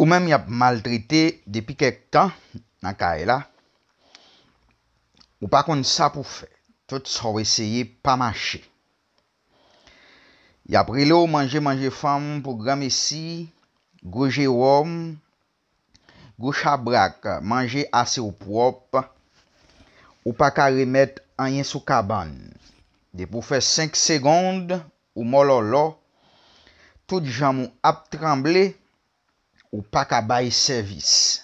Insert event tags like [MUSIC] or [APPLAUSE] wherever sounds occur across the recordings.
Ou menm yap mal trite depi kek tan, nan ka e la, ou pa kon sa pou fe, tout sa ou eseye pa mache. Yapri le ou manje manje fam pou gram esi, gouje ou om, gou chabrak manje ase ou prop, ou pa ka remet anyen sou kaban. Depi pou fe 5 segonde, ou mololò, tout jam ou ap tremble, Ou pa ka baye servis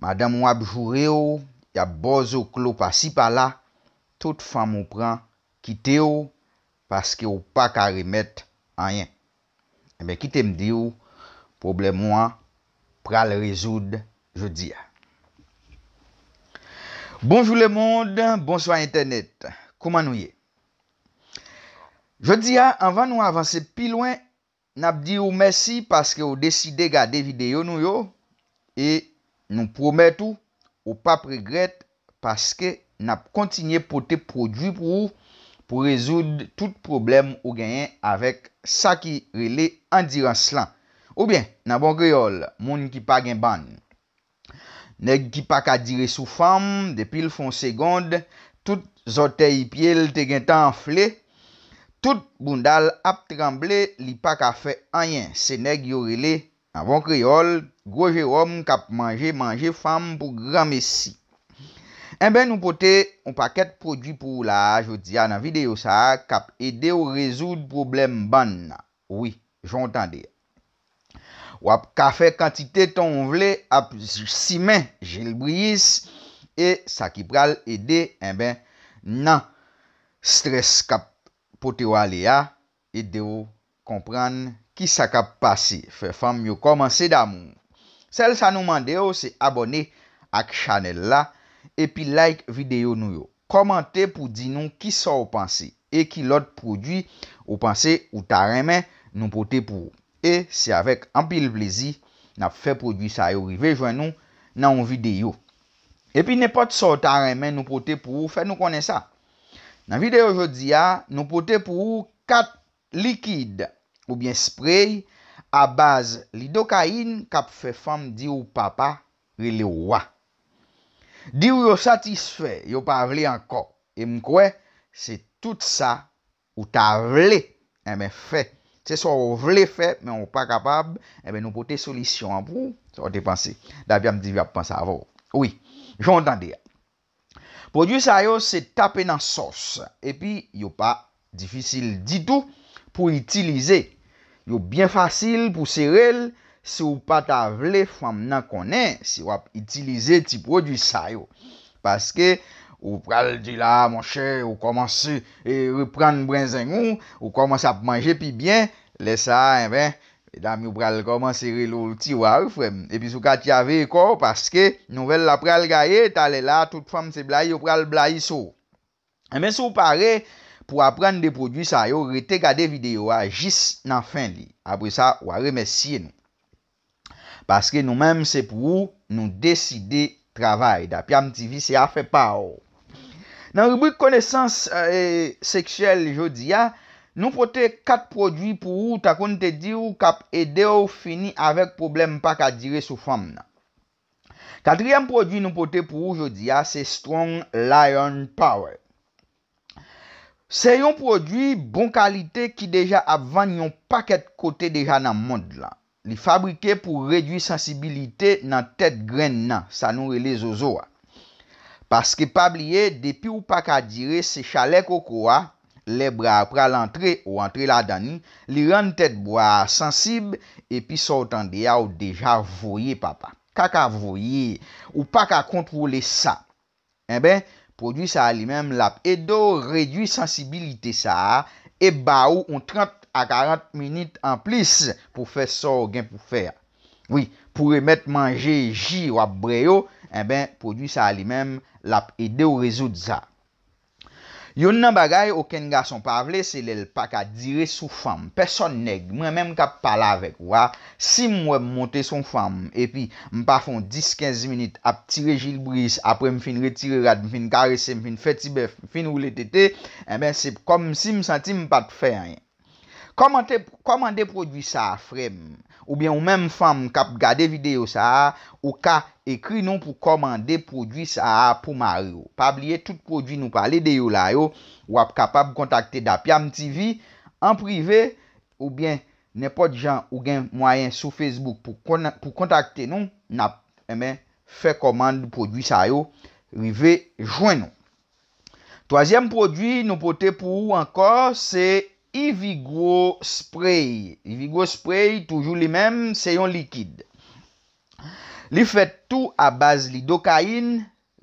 Madame ou abjoure ou Ya bozo klop asipa la Tout fam ou pran Kite ou Paske ou pa ka remet anyen Ebe kite mdi ou Problem ou an Pral rezoud je di ya Bonjour le monde Bonsoir internet Koman ou ye Je di ya Anvan nou avanse pi loin Nap di ou mersi paske ou deside gade videyo nou yo e nou promet ou ou pap regret paske nap kontinye pote prodvi pou pou rezoud tout problem ou genyen avek sa ki rele an diran slan. Ou bien, nan bon greol, moun ki pa gen ban. Neg ki pa ka dire sou fam, depil fon segonde, tout zotey ipye lte gen tan fley, Tout bundal ap tremble li pa kafe anyen seneg yorele avon kreyol goje wom kap manje manje fam pou gran mesi. En ben nou pote, ou paket produ pou la, jo diya nan videyo sa, kap ede ou rezoud problem ban na. Oui, jontan de. Ou ap kafe kantite ton vle ap simen jelbriis e sa ki pral ede en ben nan stres kap. Pote wale ya e deyo kompran ki sakap pase. Fè fam yo komanse damoun. Sel sa nou mande yo se abone ak chanel la. E pi like videyo nou yo. Komante pou di nou ki sa ou panse. E ki lot produi ou panse ou tarame nou pote pou. E se avek ampil plezi na fè produi sa yo. Rivejwen nou nan ou videyo. E pi ne pot sa ou tarame nou pote pou. Fè nou konen sa. Nan videyo jodi ya, nou pote pou kat likid ou bien sprey a baz lidokayin kap fe fam di ou papa li le wwa. Di ou yo satisfè, yo pa vle anko. E mkwe, se tout sa ou ta vle eme fè. Se so vle fè, men ou pa kapab, eme nou pote solisyon anpou. Se wote panse, dabyan mdi vya panse avon. Oui, joun dan di ya. Produy sa yo se tape nan sos, epi yo pa difisil ditou pou itilize. Yo bien fasil pou serel se ou pa ta vle fwam nan konen si wap itilize ti produy sa yo. Paske ou pral di la monshe, ou komanse e, repran brinzen ou, ou komanse ap manje pi bien, lesa en eh ben... E dam yo pral koman seri lor ti war frem. Epi sou kat yave ekor, paske nouvel la pral gaye, talela, tout fam se blai, yo pral blai sou. Emen sou pare, pou apren de prodwisa yo, rete gade videyo a jis nan fin li. Apre sa, ware mesye nou. Paske nou menm se pou nou deside travay. Da pi am ti vi se afe pa ou. Oh. Nan rubrik konesans euh, seksyel jodi ya, ah, Nou pote kat prodwi pou ou takon te dir ou kap ede ou fini avek problem pa ka dire sou fam nan. Katriyem prodwi nou pote pou ou jodi a se Strong Lion Power. Se yon prodwi bon kalite ki deja apvan yon paket kote deja nan mod la. Li fabrike pou redwi sensibilite nan tet gren nan sa nou rele zozo a. Paske pabliye depi ou pa ka dire se chalet koko a, Lebra apra l'antre ou antre la dani, li ran tet bo a sensib e pi sotan de ya ou deja voye papa. Kaka voye ou paka kontrole sa. E eh ben, prodwisa li menm lap edo redwi sensibilite sa e ba ou un 30 a 40 minit an plis pou fe so gen pou fer. Oui, pou remet manje ji ou ap breyo, e eh ben, prodwisa li menm lap edo rezout sa. Yon nan bagay, oken ga son pavle, se lèl pa ka dire sou fam, person neg, mwen menm ka pala vek, wwa, si mwen monte son fam, epi mpa fon 10-15 minute ap tire gil bris, apre mfin retire rad, mfin karese, mfin feti bef, mfin oule tete, e ben se kom si msanti mpa te fè yon. Komande prodwi sa frem ou bien ou menm fam kap gade videyo sa a ou ka ekri nou pou komande prodwi sa a pou maryo. Pabliye tout prodwi nou pale deyo la yo ou ap kapab kontakte Dapiam TV en prive ou bien nepot jan ou gen mwayen sou Facebook pou kontakte nou na fe komande prodwi sa yo. Rive, jwen nou. Toazyem prodwi nou pote pou ou ankor se... vigo spray. Vigo spray, toujou li mem, se yon likid. Li fet tou a baz li dokayin,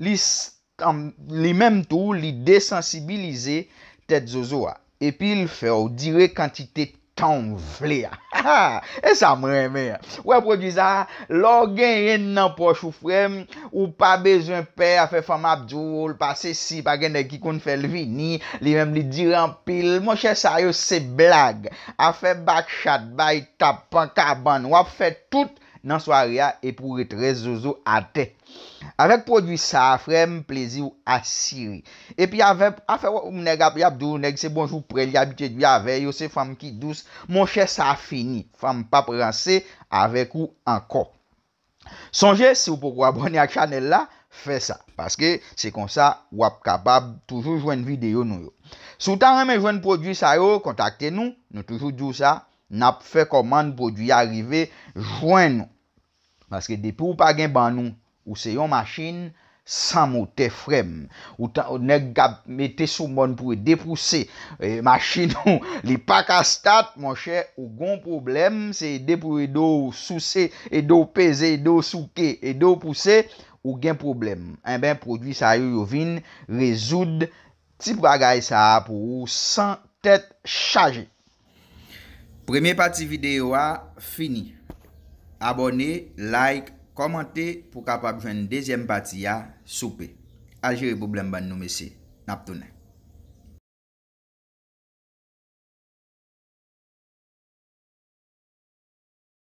li mem tou, li desensibilize tet zozoa. Epi, li fe ou direk kantitek Ton vle ya. Ha ha. E sa mre mre. Ou e prodwiza. Lo gen yen nan pochou frem. Ou pa bezon pe. A fe fom abdoul. Pa se si. Pa gen de kikoun fel vini. Li mem li dirampil. Mon chè sa yo se blag. A fe bakchat. Bay tapan. Kaban. Ou ap fe tout. nan swaria e pou retre zozo ate. Avek prodwisa a frem, plezi ou asiri. E pi avem, afe wap mneg api abdou, mneg se bonjou prel, yabite dwi avey, yo se fam ki dous, monshe sa a fini, fam pa prelansi, avek ou anko. Sonje, se ou pok wabone ak chanel la, fe sa, paske se konsa, wap kabab, toujou jwen videyo nou yo. Sou tan reme jwen prodwisa yo, kontakte nou, nou toujou djou sa, nap fe komande prodwisa arrive, jwen nou. Paske depou pa gen ban nou, ou se yon machin, san mou te frem. Ou tan, ou nek ga mette sou bon pou e depouse, e machin [LAUGHS] nou, li pa kastat, monshe, ou gon problem, se e depou e do sou se, e do peze, e do souke, e do pouse, ou gen problem. En eh ben, prodwi sa yo yo vin, rezoud, ti bagay sa apou, ou san tet chaje. Premye pati video a, fini. Abone, like, komante pou kapap jwen dezyen pati ya soupe. Aljere pou blen ban noume se. Nap tonè.